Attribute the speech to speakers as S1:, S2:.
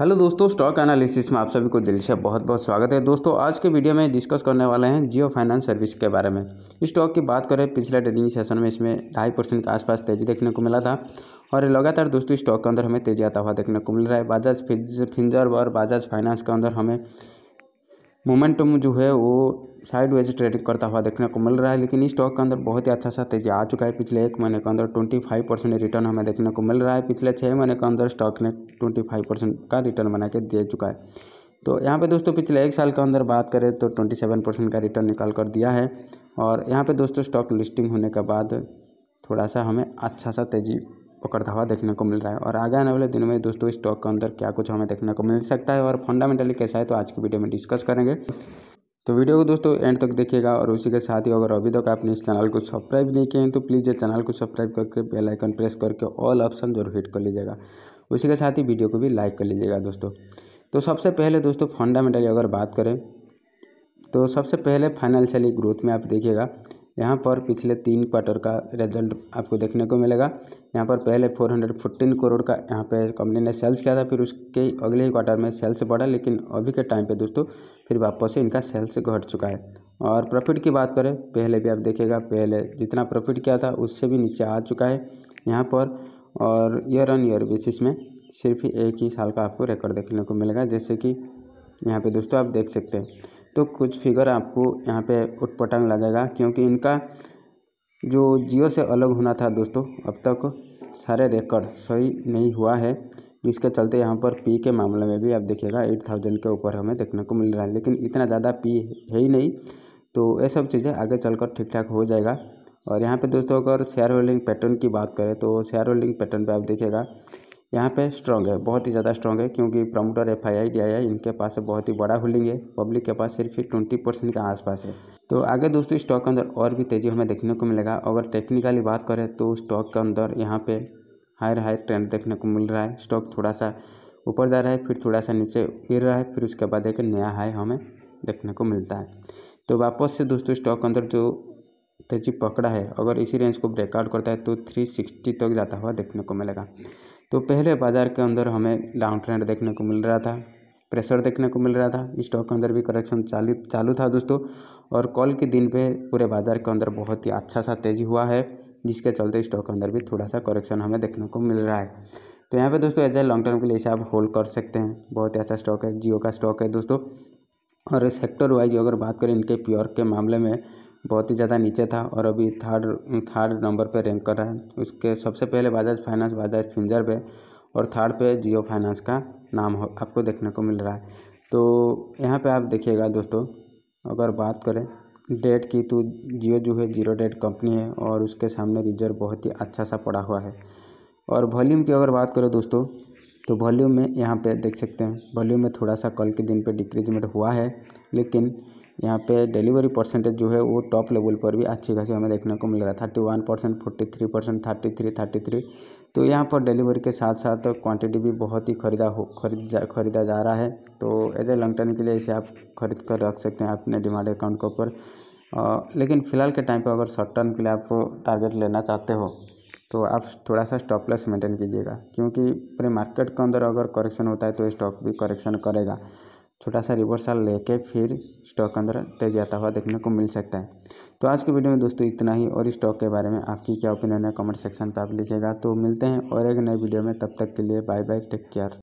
S1: hello दोस्तों stock analysis में आप सभी को दिल से बहुत बहुत स्वागत है दोस्तों आज के वीडियो में डिस्कस करने वाले हैं जियो फाइनेंस सर्विस के बारे में स्टॉक की बात करें पिछले ट्रेडिंग सेशन में इसमें ढाई परसेंट के आसपास तेजी देखने को मिला था और लगातार दोस्तों स्टॉक के अंदर हमें तेजी आता हुआ देखने को मिल रहा है बजाज फिंजर और बजाज फाइनेंस के अंदर हमें मोमेंटम जो है वो साइडवेज ट्रेडिंग करता हुआ देखने को मिल रहा है लेकिन इस स्टॉक के अंदर बहुत ही अच्छा सा तेजी आ चुका है पिछले एक महीने के अंदर ट्वेंटी फाइव परसेंट रिटर्न हमें देखने को मिल रहा है पिछले छः महीने के अंदर स्टॉक ने ट्वेंटी फाइव परसेंट का रिटर्न बना के दे चुका है तो यहाँ पे दोस्तों पिछले एक साल के अंदर बात करें तो ट्वेंटी सेवन परसेंट का रिटर्न निकाल कर दिया है और यहाँ पर दोस्तों स्टॉक लिस्टिंग होने के बाद थोड़ा सा हमें अच्छा सा तेज़ी पकड़ता हुआ देखने को मिल रहा है और आगे आने वाले दिनों में दोस्तों स्टॉक के अंदर क्या कुछ हमें देखने को मिल सकता है और फंडामेंटली कैसा है तो आज की वीडियो में डिस्कस करेंगे तो वीडियो को दोस्तों एंड तक देखिएगा और उसी के साथ ही अगर अभी तक आपने इस चैनल को सब्सक्राइब नहीं किए हैं तो प्लीज़ ये चैनल को सब्सक्राइब करके बेल आइकन प्रेस करके ऑल ऑप्शन जरूर हिट कर लीजिएगा उसी के साथ ही वीडियो को भी लाइक कर लीजिएगा दोस्तों तो सबसे पहले दोस्तों फंडामेंटली अगर बात करें तो सबसे पहले फाइनेंशियली ग्रोथ में आप देखिएगा यहाँ पर पिछले तीन क्वार्टर का रिजल्ट आपको देखने को मिलेगा यहाँ पर पहले फोर हंड्रेड फोर्टीन करोड़ का यहाँ पे कंपनी ने सेल्स किया था फिर उसके अगले ही क्वार्टर में सेल्स बढ़ा लेकिन अभी के टाइम पे दोस्तों फिर वापस से इनका सेल्स घट चुका है और प्रॉफिट की बात करें पहले भी आप देखेगा पहले जितना प्रॉफिट किया था उससे भी नीचे आ चुका है यहाँ पर और ईयर ऑन ईयर बेसिस में सिर्फ एक ही साल का आपको रिकॉर्ड देखने को मिलेगा जैसे कि यहाँ पर दोस्तों आप देख सकते हैं तो कुछ फिगर आपको यहाँ पे उटपटांग लगेगा क्योंकि इनका जो जियो से अलग होना था दोस्तों अब तक सारे रिकॉर्ड सही नहीं हुआ है जिसके चलते यहाँ पर पी के मामले में भी आप देखिएगा एट थाउजेंड के ऊपर हमें देखने को मिल रहा है लेकिन इतना ज़्यादा पी है ही नहीं तो ये सब चीज़ें आगे चलकर ठीक ठाक हो जाएगा और यहाँ पे दोस्तों अगर शेयर होल्डिंग पैटर्न की बात करें तो शेयर होल्डिंग पैटर्न पे आप देखिएगा यहाँ पे स्ट्रांग है बहुत ही ज़्यादा स्ट्रांग है क्योंकि promoter F I I D I I इनके पास बहुत ही बड़ा होल्डिंग है पब्लिक के पास सिर्फ ट्वेंटी परसेंट के आसपास है तो आगे दोस्तों स्टॉक के अंदर और भी तेज़ी हमें देखने को मिलेगा अगर टेक्निकली बात करें तो स्टॉक के अंदर यहाँ पे हायर हायर ट्रेंड देखने को मिल रहा है स्टॉक थोड़ा सा ऊपर जा रहा है फिर थोड़ा सा नीचे गिर रहा है फिर उसके बाद एक नया हाई हमें देखने को मिलता है तो वापस से दोस्तों स्टॉक के अंदर जो तेजी पकड़ा है अगर इसी रेंज को ब्रेकआउट करता है तो सिक्सटी तक जाता हुआ देखने को मिलेगा तो पहले बाज़ार के अंदर हमें डाउन ट्रेंड देखने को मिल रहा था प्रेशर देखने को मिल रहा था स्टॉक के अंदर भी करेक्शन चालू चालू था दोस्तों और कॉल के दिन पे पूरे बाज़ार के अंदर बहुत ही अच्छा सा तेज़ी हुआ है जिसके चलते स्टॉक के अंदर भी थोड़ा सा करेक्शन हमें देखने को मिल रहा है तो यहाँ पे दोस्तों एज ए लॉन्ग टर्म के लिए इसे आप होल्ड कर सकते हैं बहुत ही अच्छा स्टॉक है जियो का स्टॉक है दोस्तों और सेक्टर वाइज अगर बात करें इनके प्योर के मामले में बहुत ही ज़्यादा नीचे था और अभी थर्ड थर्ड नंबर पर रैंक कर रहा है उसके सबसे पहले बजाज फाइनेंस बजाज फिंजर पे और थर्ड पे जियो फाइनेंस का नाम हो आपको देखने को मिल रहा है तो यहाँ पे आप देखिएगा दोस्तों अगर बात करें डेट की तो जियो जो है जीरो डेट कंपनी है और उसके सामने रिजर्व बहुत ही अच्छा सा पड़ा हुआ है और वॉल्यूम की अगर बात करें दोस्तों तो वॉल्यूम में यहाँ पर देख सकते हैं वॉल्यूम में थोड़ा सा कल के दिन पर डिक्रीजमेंट हुआ है लेकिन यहाँ पे डिलीवरी परसेंटेज जो है वो टॉप लेवल पर भी अच्छी खासी हमें देखने को मिल रहा है thirty one percent forty three percent thirty three thirty three तो यहाँ पर डिलीवरी के साथ साथ क्वांटिटी भी बहुत ही खरीदा हो खरीद जा खरीदा जा रहा है तो एज ए लॉन्ग टर्म के लिए इसे आप खरीद कर रख सकते हैं अपने डिमांड अकाउंट के ऊपर लेकिन फ़िलहाल के टाइम पर अगर शॉर्ट टर्म के लिए आप टारगेट लेना चाहते हो तो आप थोड़ा सा स्टॉप लॉस मेंटेन कीजिएगा क्योंकि पूरे मार्केट के अंदर अगर करेक्शन होता है तो स्टॉक भी करेक्शन करेगा छोटा सा रिवर्सल लेके फिर स्टॉक के अंदर तेज आता हुआ देखने को मिल सकता है तो आज के वीडियो में दोस्तों इतना ही और स्टॉक के बारे में आपकी क्या ओपिनियन है कमेंट सेक्शन पर आप लिखेगा तो मिलते हैं और एक नए वीडियो में तब तक के लिए बाय बाय टेक केयर